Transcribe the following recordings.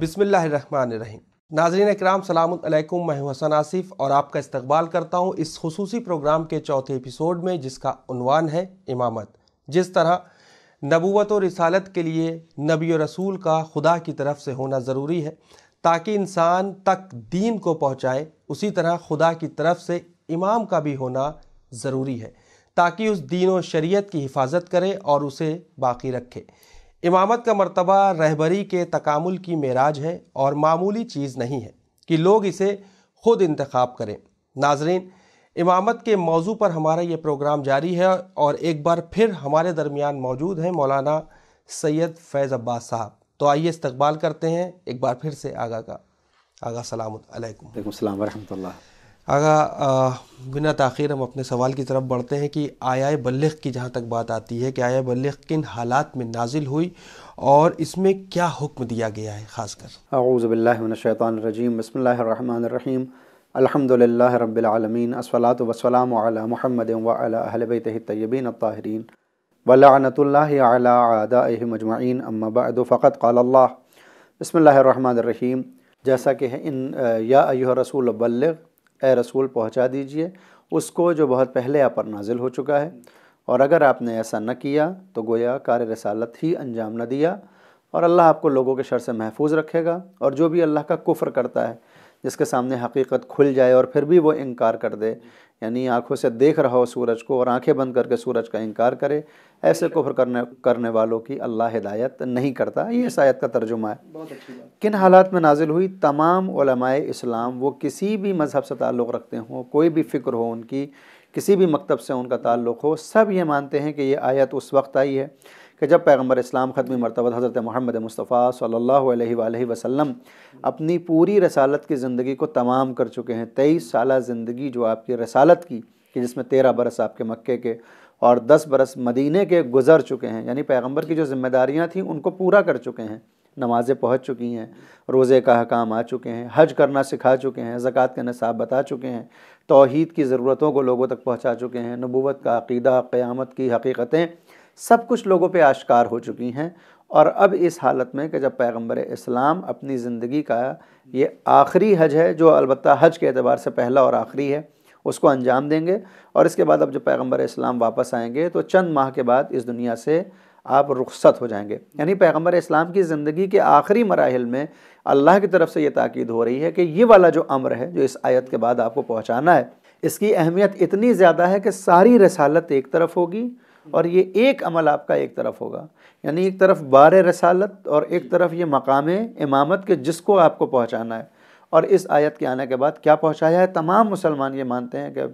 बिसमीम नाजरीन कराम सलामकुम मैं हसन आसिफ और आपका इस्तबाल करता हूँ इस खसूसी प्रोग्राम के चौथे एपिसोड में जिसका उनवान है इमामत जिस तरह नबूत और रसालत के लिए नबी रसूल का खुदा की तरफ से होना ज़रूरी है ताकि इंसान तक दीन को पहुँचाए उसी तरह खुदा की तरफ से इमाम का भी होना ज़रूरी है ताकि उस दीन और शरीयत की हिफाजत करे और उसे बाकी रखे इमामत का मर्तबा रहबरी के तकामुल की मेराज है और मामूली चीज़ नहीं है कि लोग इसे खुद इंतखब करें नाजरीन इमामत के मौजू पर हमारा ये प्रोग्राम जारी है और एक बार फिर हमारे दरमियान मौजूद हैं मौलाना सैयद फैज़ अब्बास साहब तो आइए इस्तकबाल करते हैं एक बार फिर से आगा का आगा सलाम अलैकुम वरहमतुल्लाह आगा बिना तखिर हम अपने सवाल की तरफ बढ़ते हैं कि आया बल्ख की जहाँ तक बात आती है कि आया बल्ख किन हालात में नाजिल हुई और इसमें क्या हुक्म दिया गया है ख़ासकर आऊज़बिल्लिनशैतरजीम बसमीम अलहमदिल्ल रबालमीन असलात वसलाम महमद तयबीन ताहरीन वलानतल्लादा मजमाइन अम्माबाद क़ल बसमीम जैसा कि है इन या रसूल बल्लग ए रसूल पहुँचा दीजिए उसको जो बहुत पहले आप पर नाजिल हो चुका है और अगर आपने ऐसा न किया तो गोया कार रसालत ही अंजाम न दिया और अल्लाह आपको लोगों के शर से महफूज रखेगा और जो भी अल्लाह का कुफ्र करता है जिसके सामने हकीकत खुल जाए और फिर भी वो इनकार कर दे यानी आंखों से देख रहा हो सूरज को और आंखें बंद करके सूरज का इनकार करे ऐसे कुफर करने करने वालों की अल्लाह हिदायत नहीं करता ये इस आयत का तर्जुमा है बहुत अच्छी किन हालात में नाजिल हुई तमाम उलमाए इस्लाम वो किसी भी मज़हब से ताल्लुक़ रखते हों कोई भी फ़िक्र हो उनकी किसी भी मकतब से उनका ताल्लुक़ हो सब ये मानते हैं कि ये आयत उस वक्त आई है कि जब पैगम्बर इस्लाम ख़त्म मरतबा हज़रत महमद मुस्तफ़ा सल्ला वसम अपनी पूरी रसालत की ज़िंदगी को तमाम कर चुके हैं तेईस साल ज़िंदगी जो आपकी रसालत की कि जिसमें तेरह बरस आपके मक्के के और दस बरस मदीने के गुज़र चुके हैं यानी पैगम्बर की जो ज़िम्मेदारियाँ थीं उनको पूरा कर चुके हैं नमाज़ें पहुँच चुकी हैं रोज़े का हकाम आ चुके हैं हज करना सिखा चुके हैं ज़क़़त का नसाब बता चुके हैं तोहद की ज़रूरतों को लोगों तक पहुँचा चुके हैं नबूत का अकीदा क़्यामत की हकीकतें सब कुछ लोगों पे आश्कार हो चुकी हैं और अब इस हालत में कि जब पैगंबर इस्लाम अपनी ज़िंदगी का ये आखिरी हज है जो अलबत् हज के अतबार से पहला और आखिरी है उसको अंजाम देंगे और इसके बाद अब जब पैगंबर इस्लाम वापस आएंगे तो चंद माह के बाद इस दुनिया से आप रुखसत हो जाएंगे यानी पैगंबर इस्लाम की ज़िंदगी के आखिरी मराहल में अल्लाह की तरफ से ये ताक़द हो रही है कि ये वाला जो अम्र है जो इस आयत के बाद आपको पहुँचाना है इसकी अहमियत इतनी ज़्यादा है कि सारी रसालत एक तरफ होगी और ये एक अमल आपका एक तरफ होगा यानी एक तरफ बार रसालत और एक तरफ ये मकाम इमामत के जिसको आपको पहुँचाना है और इस आयत के आने के बाद क्या पहुँचाया है तमाम मुसलमान ये मानते हैं कि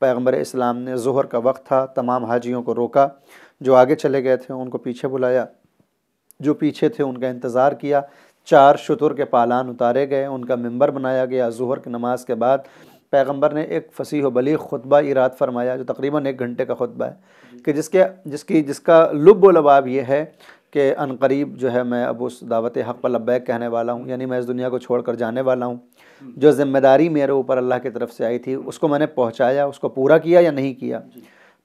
पैगम्बर इस्लाम ने जहर का वक्त था तमाम हाजियों को रोका जो आगे चले गए थे उनको पीछे बुलाया जो पीछे थे उनका इंतज़ार किया चार शतुर के पालान उतारे गए उनका मेंबर बनाया गया जहर की नमाज के बाद पैगंबर ने एक फसीह बली खुतबा इराद फरमाया जो तकरीबन एक घंटे का खुतबा है कि जिसके जिसकी जिसका लुब लबाब ये है कि अनकरीब जो है मैं अब उस दावत हक़ पर लब्बैक कहने वाला हूँ यानी मैं इस दुनिया को छोड़ कर जाने वाला हूँ जो ज़िम्मेदारी मेरे ऊपर अल्लाह की तरफ से आई थी उसको मैंने पहुँचाया उसको पूरा किया या नहीं किया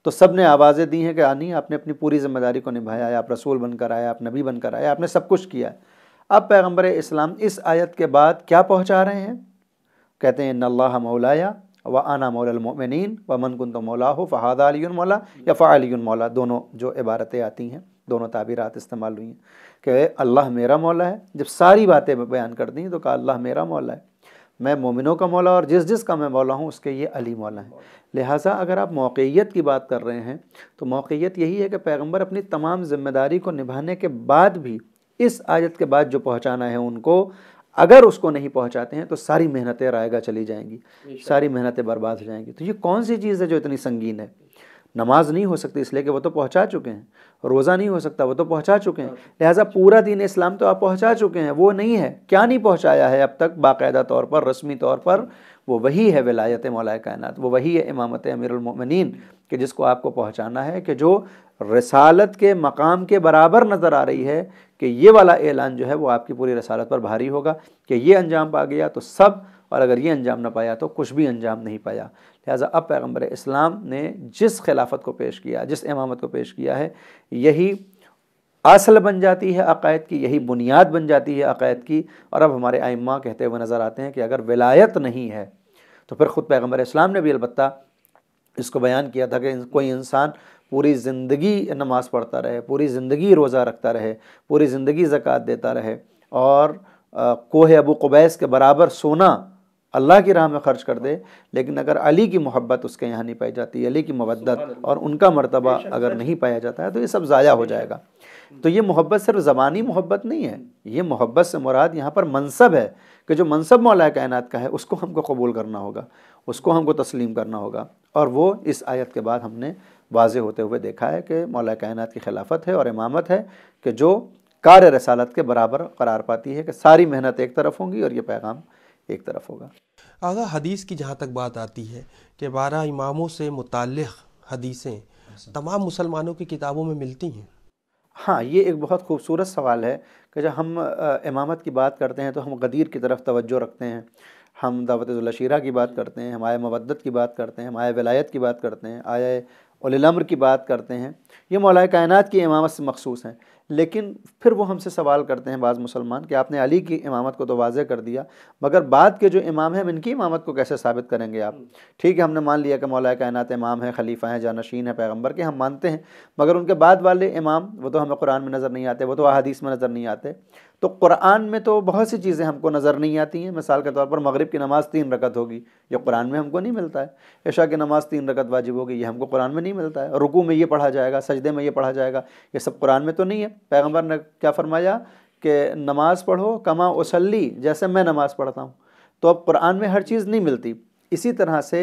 तो सब ने आवाज़ें दी हैं कि आनी आपने अपनी पूरी ज़िम्मेदारी को निभाया आप रसूल बनकर आए आप नबी बनकर आए आपने सब कुछ किया अब पैगम्बर इस्लाम इस आयत के बाद क्या पहुँचा रहे हैं कहते हैं नल्ला मौलाया व आना मौलमिन व मनकुन तो मौला हो फ़हादा अली मौला या फ़ाली मौला दोनों जो इबारतें आती हैं दोनों ताबीरात इस्तेमाल हुई हैं कि अल्लाह मेरा मौला है जब सारी बातें बयान कर दी तो कहा अल्लाह मेरा मौला है मैं मोमिनों का मौला और जिस जिस का मैं मौला हूँ उसके ये अली मौला है लिहाजा अगर आप मौक़ियत की बात कर रहे हैं तो मौक़ियत यही है कि पैगम्बर अपनी तमाम जिम्मेदारी को निभाने के बाद भी इस आयत के बाद जो पहुँचाना है उनको अगर उसको नहीं पहुंचाते हैं तो सारी मेहनतें रायगा चली जाएंगी सारी मेहनतें बर्बाद हो जाएंगी तो ये कौन सी चीज़ है जो इतनी संगीन है नमाज नहीं हो सकती इसलिए कि वो तो पहुंचा चुके हैं रोज़ा नहीं हो सकता वो तो पहुंचा चुके हैं हाँ। लिहाजा पूरा दिन इस्लाम तो आप पहुंचा चुके हैं वो नहीं है क्या नहीं पहुंचाया है अब तक बाकायदा तौर पर रस्मी तौर पर वो वही है विलायत मौलाए कायनत वो वही है इमामत अमीरमिन कि जिसको आपको पहुँचाना है कि जो रसालत के मकाम के बराबर नज़र आ रही है कि ये वाला ऐलान जो है वो आपकी पूरी रसालत पर भारी होगा कि ये अंजाम पा गया तो सब और अगर ये अंजाम ना पाया तो कुछ भी अंजाम नहीं पाया लिहाजा अब पैगम्बर इस्लाम ने जिस खिलाफत को पेश किया जिस इमामत को पेश किया है यही असल बन जाती है अकायद की यही बुनियाद बन जाती है अकायद की और अब हमारे आइमा कहते हुए नज़र आते हैं कि अगर विलायत नहीं है तो फिर ख़ुद पैगम्बर इस्लाम ने भी अलबत् इसको बयान किया था कि कोई इंसान पूरी ज़िंदगी नमाज़ पढ़ता रहे पूरी ज़िंदगी रोज़ा रखता रहे पूरी ज़िंदगी ज़क़़त देता रहे और कोह अबू कुबैस के बराबर सोना अल्लाह की राह में ख़र्च कर दे लेकिन अगर अली की मोहब्बत उसके यहाँ नहीं पाई जाती अली की मबदत और उनका मरतबा अगर नहीं पाया जाता है तो ये सब ज़ाया हो जाएगा तो ये मोहब्बत सिर्फ ज़बानी मोहब्बत नहीं है ये मोहब्बत से मुराद यहाँ पर मनसब है कि जो मनसब मौला कायनात का है उसको हमको कबूल करना होगा उसको हमको तस्लीम करना होगा और वो इस आयत के बाद हमने वाज होते हुए देखा है कि मौला कायनात की खिलाफत है और इमामत है कि जो कार रसालत के बराबर करार पाती है कि सारी मेहनत एक तरफ होंगी और ये पैगाम एक तरफ होगा आगा हदीस की जहाँ तक बात आती है कि बारह इमामों से मुतल हदीसें अच्छा। तमाम मुसलमानों की किताबों में मिलती हैं हाँ ये एक बहुत खूबसूरत सवाल है कि जब हम इमामत की बात करते हैं तो हम गदीर की तरफ तवज्जो रखते हैं हम दावतशीरा की बात करते हैं हम आए मवदत की बात करते हैं हम आए वलायत की बात करते हैं आए उलमर की बात करते हैं ये मौलाए कायनत की इमामत से मखसूस हैं लेकिन फिर वो हमसे सवाल करते हैं बाज़ मुसलमान कि आपने अली की इमामत को तो वाजे कर दिया मगर बाद के जो इमाम हैं इनकी इमामत को कैसे साबित करेंगे आप हम्म। ठीक है हमने मान लिया कि मौलाए कायनत इमाम है खलीफा है जानशीन है पैगम्बर के हम मानते हैं मगर उनके बाद वाले इमाम वो तो हमें कुरान में नज़र नहीं आते वो तो अदीस में नज़र नहीं आते तो कुरान में तो बहुत सी चीज़ें हमको नज़र नहीं आती हैं मिसाल के तौर पर मगरिब की नमाज़ तीन रकत होगी ये कुरान में हमको नहीं मिलता है ऐशा की नमाज़ तीन रकत वाजिब होगी ये हमको कुरान में नहीं मिलता है रुकू में ये पढ़ा जाएगा सजदे में ये पढ़ा जाएगा ये सब कुरान में तो नहीं है पैगम्बर ने क्या फरमाया कि नमाज़ पढ़ो कमा उसली जैसे मैं नमाज़ पढ़ता हूँ तो अब कुरान में हर चीज़ नहीं मिलती इसी तरह से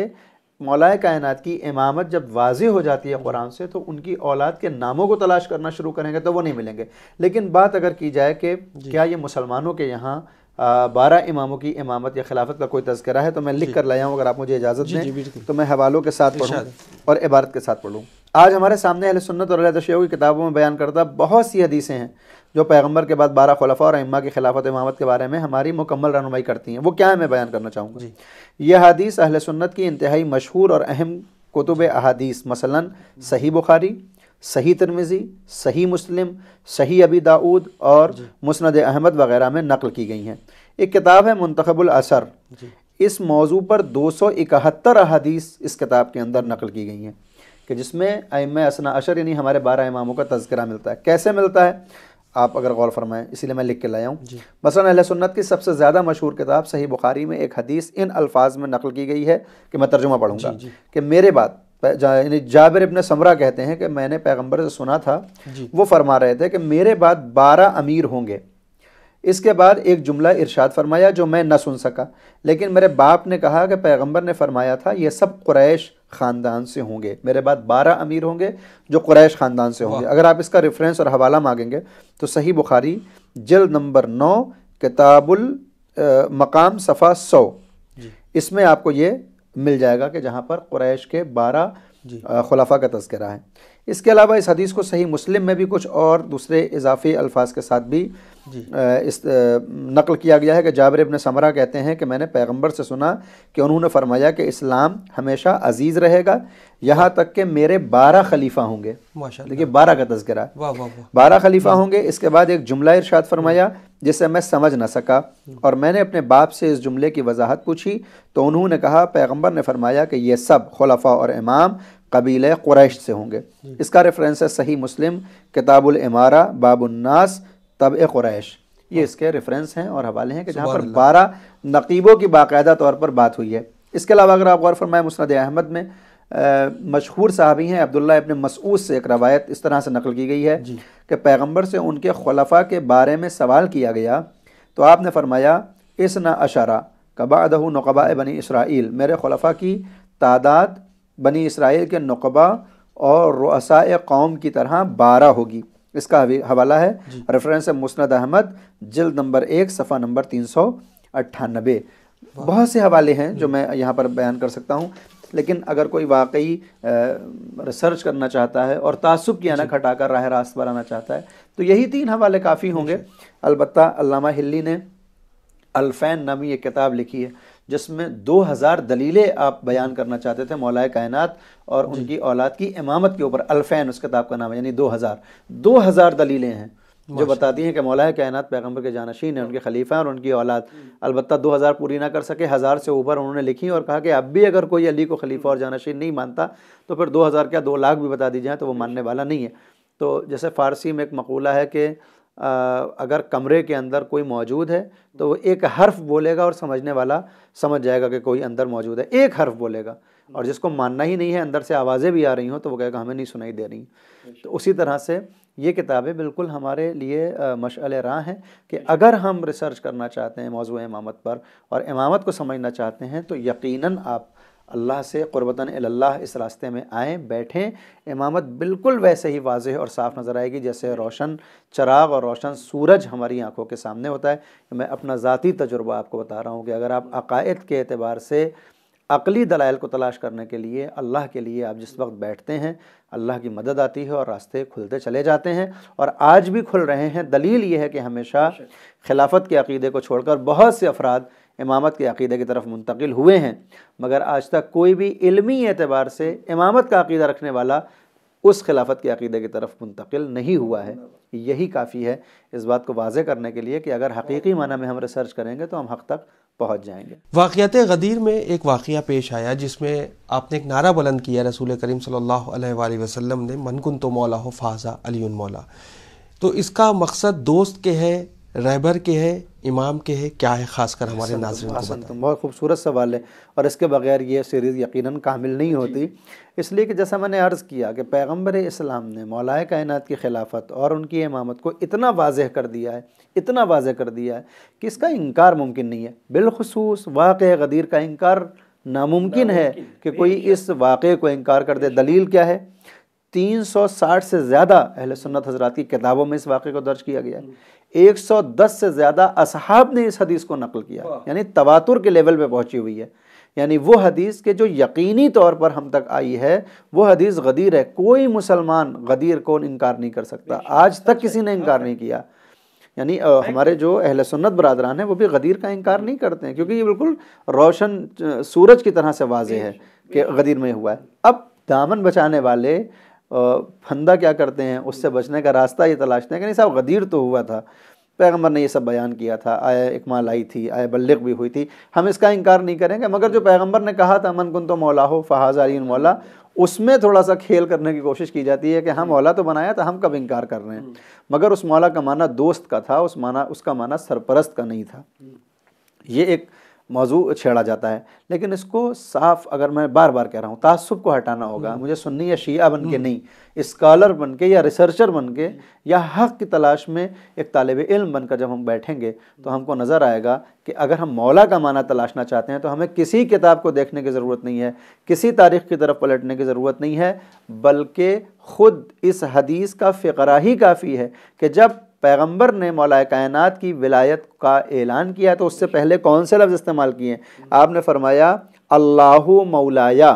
मौलाए कायनत की इमामत जब वाज हो जाती है कुरान से तो उनकी औलाद के नामों को तलाश करना शुरू करेंगे तो वो नहीं मिलेंगे लेकिन बात अगर की जाए कि क्या ये मुसलमानों के यहाँ बारह इमामों की इमामत या खिलाफत का कोई तस्करा है तो मैं लिख कर लाया हूँ अगर आप मुझे इजाज़त दें तो मैं हवालों के साथ पढ़ूँ और इबारत के साथ पढ़ूँ आज हमारे सामने अहल सुन्नत और अहल की किताबों में बयान करता बहुत सी हदीसें हैं जो पैगंबर के बाद बारह खलफा और अम्मा की खिलाफत इमामत के बारे में हमारी मुकम्मल रहनुमाई करती हैं वो क्या है मैं बयान करना चाहूँगा जी यह हदीस अहल सुन्नत की इंतहाई मशहूर और अहम कुतुब अहादीस मसला सही बुखारी सही तरमिज़ी सही मुस्लिम सही अबी दाऊद और मुस्द अहमद वगैरह में नकल की गई हैं एक किताब है मंतखबुल असर इस मौजू पर दो सौ इकहत्तर अहदीस इस किताब के अंदर नकल की गई हैं कि जिसमें अम असना अशर यानी हमारे बारह इमामों का तस्करा मिलता है कैसे मिलता है आप अगर गौर फरमाएं इसीलिए मैं लिख के लाया हूँ मसला सुन्नत की सबसे ज़्यादा मशहूर किताब सही बुखारी में एक हदीस इन अल्फाज में नकल की गई है कि मैं तर्जुमा पढ़ूँगा कि मेरे बाद यानी जाबिर इबन समरा कहते हैं कि मैंने पैगम्बर से सुना था वो फरमा रहे थे कि मेरे बाद बारह अमीर होंगे इसके बाद एक जुमला इरशाद फरमाया जो मैं न सुन सका लेकिन मेरे बाप ने कहा कि पैगंबर ने फरमाया था ये सब कुरैश ख़ानदान से होंगे मेरे बाद बारह अमीर होंगे जो कुरैश ख़ानदान से होंगे अगर आप इसका रेफरेंस और हवाला मांगेंगे तो सही बुखारी जल नंबर नौ किताबुल मकाम सफ़ा सौ इसमें आपको ये मिल जाएगा कि जहाँ पर क्रैश के बारह खुलाफा का तस्करा है इसके अलावा इस हदीस को सही मुस्लिम में भी कुछ और दूसरे इजाफी अल्फाज के साथ भी इस नकल किया गया है कि जाबर इबन समरा कहते हैं कि मैंने पैगंबर से सुना कि उन्होंने फरमाया कि इस्लाम हमेशा अजीज़ रहेगा यहाँ तक कि मेरे बारह खलीफा होंगे देखिए बारह का तस्करा बारह खलीफा होंगे इसके बाद एक जुमला इर्शाद फरमाया जिसे मैं समझ न सका और मैंने अपने बाप से इस जुमले की वजाहत पूछी तो उन्होंने कहा पैगंबर ने फरमाया कि ये सब खलफा और इमाम कबीले क्रैश से होंगे इसका रेफरेंस है सही मुस्लिम किताबुल इमारा बाबुलनास तब क्रैश ये हाँ। इसके रेफरेंस हैं और हवाले हैं कि जहाँ पर बारह नकीबों की बाकायदा तौर पर बात हुई है इसके अलावा अगर आप गौर फरमाए मुस्द अहमद में मशहूर साहबी हैं अब्दुल्ला इबन मसूद से एक रवायत इस तरह से नकल की गई है कि पैगंबर से उनके खलफा के बारे में सवाल किया गया तो आपने फरमाया इस न अशारा कबादहू नकबा बनी इसराइल मेरे खलफा की तादाद बनी इसराइल के नकबा और रसा कौम की तरह बारह होगी इसका हवाला है रेफरेंस है मुस्ंद अहमद जल्द नंबर एक सफ़ा नंबर तीन सौ अट्ठानबे बहुत से हवाले हैं जो मैं यहाँ पर बयान कर सकता हूँ लेकिन अगर कोई वाकई रिसर्च करना चाहता है और तासुब की अनक हटाकर राह रास्त पर आना चाहता है तो यही तीन हवाले काफ़ी होंगे अलबत् हिली हिल्ली ने अलफ़ैन नामी ये किताब लिखी है जिसमें 2000 दलीलें आप बयान करना चाहते थे मौलाए कायनात और उनकी औलाद की इमामत के ऊपर अलफ़ैन उस किताब का नाम है यानी 2000 2000 दलीलें हैं जो बताती हैं कि मौला है कायनात पैगम्बर के जानशीन है उनके खलीफा हैं और उनकी औलाद अलबत् दो हज़ार पूरी ना कर सके हज़ार से ऊपर उन्होंने लिखी और कहा कि अब भी अगर कोई अली को खलीफा और जानशीन नहीं मानता तो फिर दो हज़ार क्या दो लाख भी बता दी जाए तो वो मानने वाला नहीं है तो जैसे फ़ारसी में एक मकूला है कि अगर कमरे के अंदर कोई मौजूद है तो वो एक हर्फ बोलेगा और समझने वाला समझ जाएगा कि कोई अंदर मौजूद है एक हर्फ बोलेगा और जिसको मानना ही नहीं है अंदर से आवाज़ें भी आ रही हों तो वो कहेगा हमें नहीं सुनाई दे रही तो उसी तरह से ये किताबें बिल्कुल हमारे लिए मशल राह हैं कि अगर हम रिसर्च करना चाहते हैं मौजू इमामत पर और इमामत को समझना चाहते हैं तो यकीनन आप अल्लाह से क़ुरबता अल्लाह इस रास्ते में आएँ बैठें इमामत बिल्कुल वैसे ही वाज और साफ़ नज़र आएगी जैसे रोशन चराग और रोशन सूरज हमारी आँखों के सामने होता है मैं अपना ज़ाती तजुर्बा आपको बता रहा हूँ कि अगर आप अकायद के अतबार से अकली दलाइल को तलाश करने के लिए अल्लाह के लिए आप जिस वक्त बैठते हैं अल्लाह की मदद आती है और रास्ते खुलते चले जाते हैं और आज भी खुल रहे हैं दलील ये है कि हमेशा खिलाफत के अकीदे को छोड़कर बहुत से अफराद इमामत के अकीदे की तरफ मुंतकिल हुए हैं मगर आज तक कोई भी इलमी एतबार से इमामत का अकीदा रखने वाला उस खिलाफत के अकीदे की तरफ मुंतकिल नहीं हुआ है यही काफ़ी है इस बात को वाजे करने के लिए कि अगर हकीकी माना में हम रिसर्च करेंगे तो हम हक तक पहुंच जाएंगे वाकियात गदीर में एक वाक़ पेश आया जिसमें आपने एक नारा बुलंद किया रसूल करीम सल्ला वसलम ने मनकुन तो मौला हो फाजा अली मौला तो इसका मकसद दोस्त के है रहबर के है इमाम के है क्या है खासकर हमारे नाजरन को तो बहुत खूबसूरत सवाल है और इसके बगैर ये सीरीज़ यकीनन कामिल नहीं होती इसलिए कि जैसा मैंने अर्ज़ किया कि पैगंबर इस्लाम ने मौलाए कायनात की खिलाफत और उनकी इमामत को इतना वाजह कर दिया है इतना वाजह कर दिया है कि इसका इनकार मुमकिन नहीं है बिलखसूस वाक़ गदीर का इनकार नामुमकिन है कि कोई इस वाक़े को इनकार कर दे दलील क्या है 360 से ज़्यादा अहल सुन्नत हजरात की किताबों में इस वाक़े को दर्ज किया गया है 110 से ज़्यादा असहाब ने इस हदीस को नकल किया यानी तवातुर के लेवल पे पहुंची हुई है यानी वो हदीस के जो यकीनी तौर पर हम तक आई है वो हदीस गदीर है कोई मुसलमान गदीर को इनकार नहीं कर सकता आज तक किसी ने इनकार हाँ। नहीं किया यानी हमारे जो अहल सुन्नत बरदरान हैं वो भी गदीर का इनकार नहीं करते हैं क्योंकि ये बिल्कुल रोशन सूरज की तरह से वाजे है कि गदीर में हुआ है अब दामन बचाने वाले फंदा क्या करते हैं उससे बचने का रास्ता ये तलाशते हैं कि नहीं साहब गदीर तो हुआ था पैगम्बर ने ये सब बयान किया था आय इकमाल आई थी आय बल्लिक भी हुई थी हम इसका इनकार नहीं करेंगे मगर जो पैगम्बर ने कहा था अमन कुन तो मौला हो फहाज मौला उसमें थोड़ा सा खेल करने की कोशिश की जाती है कि हम मौला तो बनाया था हम कब इनकार कर रहे हैं मगर उस मौला का माना दोस्त का था उस माना उसका माना सरपरस्त का नहीं था ये एक मौजू छेड़ा जाता है लेकिन इसको साफ अगर मैं बार बार कह रहा हूँ तसब को हटाना होगा हम्म। मुझे सुननी या शिया बन के हम्म। नहीं इस्कॉलर बन के या रिसर्चर बन के या हक़ की तलाश में एक तालब इल्म बनकर जब हम बैठेंगे तो हमको नज़र आएगा कि अगर हम मौला का माना तलाशना चाहते हैं तो हमें किसी किताब को देखने की ज़रूरत नहीं है किसी तारीख़ की तरफ पलटने की ज़रूरत नहीं है बल्कि ख़ुद इस हदीस का फ़िक्र ही काफ़ी है कि जब पैगंबर ने मौलाए कायनात की विलायत का ऐलान किया तो उससे पहले कौन से लफ्ज़ इस्तेमाल किए आपने फरमाया अल्लाह मौलाया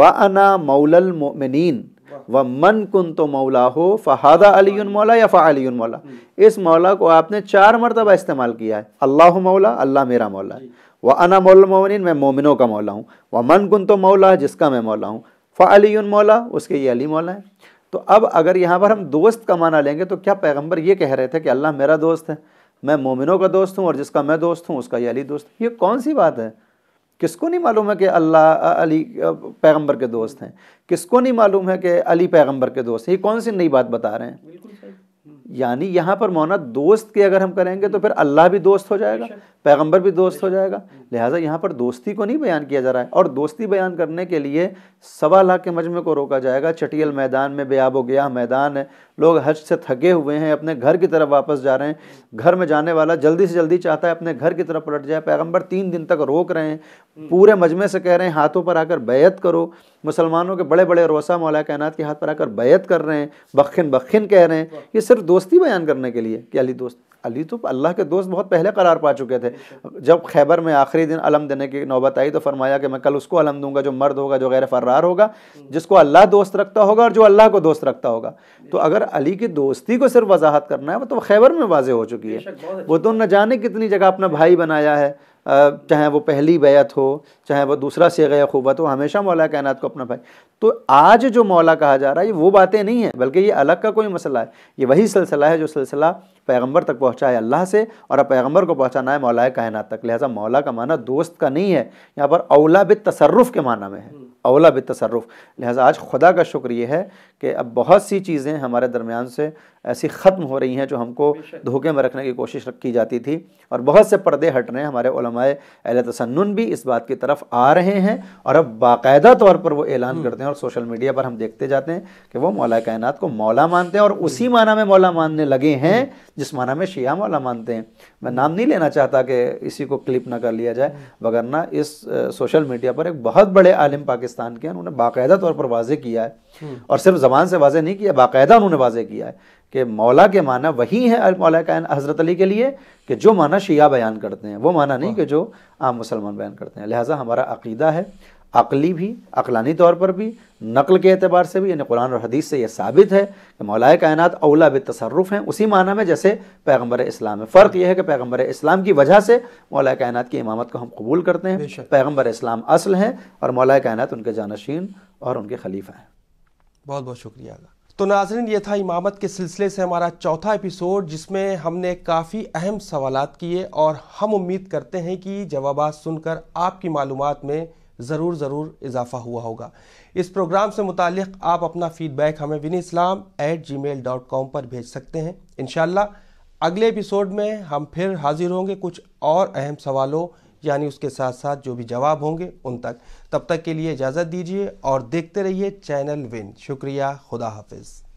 व अना मौलमिन व मन कन तो मौला हो फ़हादा अली मौला या फ़ाली मौला हम्म। इस मौला को आपने चार मरतबा इस्तेमाल किया है अल्लाह मौला अल्लाह मेरा मौला है व अना मौलमिन मैं मोमिनों का मौला हूँ व मन कन तो मौला जिसका मैं मौला हूँ फ़ाली मौला उसके ये अली मौला है तो अब अगर यहाँ पर हम दोस्त का माना लेंगे तो क्या पैगंबर ये कह रहे थे कि अल्लाह मेरा दोस्त है मैं मोमिनों का दोस्त हूँ और जिसका मैं दोस्त हूँ उसका ये अली दोस्त ये कौन सी बात है किसको नहीं मालूम है कि अल्लाह अली पैगंबर के दोस्त हैं किसको नहीं मालूम है कि अली पैगंबर के दोस्त हैं ये कौन सी नई बात बता रहे हैं यानी यहाँ पर मौना दोस्त के अगर हम करेंगे तो फिर अल्लाह भी दोस्त हो जाएगा पैगंबर भी दोस्त हो जाएगा लिहाजा यहाँ पर दोस्ती को नहीं बयान किया जा रहा है और दोस्ती बयान करने के लिए सवा लाख के मजमे को रोका जाएगा चटियल मैदान में बेआब गया मैदान है लोग हज से थके हुए हैं अपने घर की तरफ वापस जा रहे हैं घर में जाने वाला जल्दी से जल्दी चाहता है अपने घर की तरफ पलट जाए पैगम्बर तीन दिन तक रोक रहे हैं पूरे मजमे से कह रहे हैं हाथों पर आकर बैत करो मुसलमानों के बड़े बड़े रोसा मौला कैनात के हाथ पर आकर बैत कर रहे हैं बखिन बखिन कह रहे हैं ये सिर्फ दोस्ती बयान करने के लिए कि अली दोस्त अली तो अल्लाह के दोस्त बहुत पहले करार पा चुके थे जब खैबर में आखिरी दिन अलम देने की नौबत आई तो फरमाया कि मैं कल उसको अलम दूंगा जो मर्द होगा जो गैर फर्रार होगा जिसको अल्लाह दोस्त रखता होगा और जो अल्लाह को दोस्त रखता होगा तो अगर अली की दोस्ती को सिर्फ वजाहत करना है वो तो खैबर में वाजे हो चुकी है वो तो न जाने कितनी जगह अपना भाई बनाया है चाहे वो पहली बैत हो चाहे वो दूसरा सेगा खूबत हो हमेशा मौला कैनात को अपना भाई तो आज जो मौला कहा जा रहा है ये वो बातें नहीं है बल्कि ये अलग का कोई मसला है ये वही सिलसिला है जो सिलसिला पैगंबर तक पहुंचा है अल्लाह से और अब पैगंबर को पहुंचाना है मौलाए कायनात तक लिहाजा मौला का माना दोस्त का नहीं है यहाँ पर अवला बि तसरफ़ के माना में है अवला हम्म। बि तसरफ़ लिहाजा आज खुदा का शुक्र ये है कि अब बहुत सी चीज़ें हमारे दरमियान से ऐसी ख़त्म हो रही हैं जो हमको धोखे में रखने की कोशिश की जाती थी और बहुत से पर्दे हट रहे हैं हमारे अहल तसन्न भी इस बात की तरफ आ रहे हैं और अब बाकायदा तौर पर वो ऐलान हम्म। करते हैं हैं और सोशल मीडिया पर हम देखते जाते हैं कि वो मौला कायनात को मौला मानते हैं और उसी माना में मौला मानने लगे हैं जिस माना में शिया मौला मानते हैं मैं नाम नहीं लेना चाहता कि इसी को क्लिप ना कर लिया जाए वगरना इस सोशल मीडिया पर एक बहुत बड़े आलिम पाकिस्तान के उन्होंने बाकायदा तौर पर वाजे किया है हम्म। और सिर्फ ज़बान से वाजे नहीं किया बाकायदा उन्होंने वाजे किया है कि मौला के माना वही है मौला कायन हज़रत अली के लिए कि जो माना शिया बयान करते हैं वो माना नहीं कि जो आम मुसलमान बयान करते हैं लिहाजा हमारा अकीदा है अकली भी अकलानी तौर पर भी नकल के अतबार से भी यानी कुरान और हदीस से यह साबित है कि मौलाए कायनात अवला बे हैं उसी माना में जैसे पैगम्बर इस्लाम है फ़र्क यह है कि पैगम्बर इस्लाम की वजह से मौलाए कायनात की इमामत को हम कबूल करते हैं पैगम्बर इस्लाम असल हैं और मौलाए कायनत उनके जानशीन और उनके खलीफा हैं बहुत बहुत शुक्रिया तो नाजरन ये था इमामत के सिलसिले से हमारा चौथा एपिसोड जिसमें हमने काफ़ी अहम सवाल किए और हम उम्मीद करते हैं कि जवाब सुनकर आपकी मालूम में ज़रूर ज़रूर इजाफा हुआ होगा इस प्रोग्राम से मुतल आप अपना फ़ीडबैक हमें win Islam at Gmail dot com पर भेज सकते हैं इन अगले एपिसोड में हम फिर हाजिर होंगे कुछ और अहम सवालों यानी उसके साथ साथ जो भी जवाब होंगे उन तक तब तक के लिए इजाज़त दीजिए और देखते रहिए चैनल विन शुक्रिया खुदा हाफिज़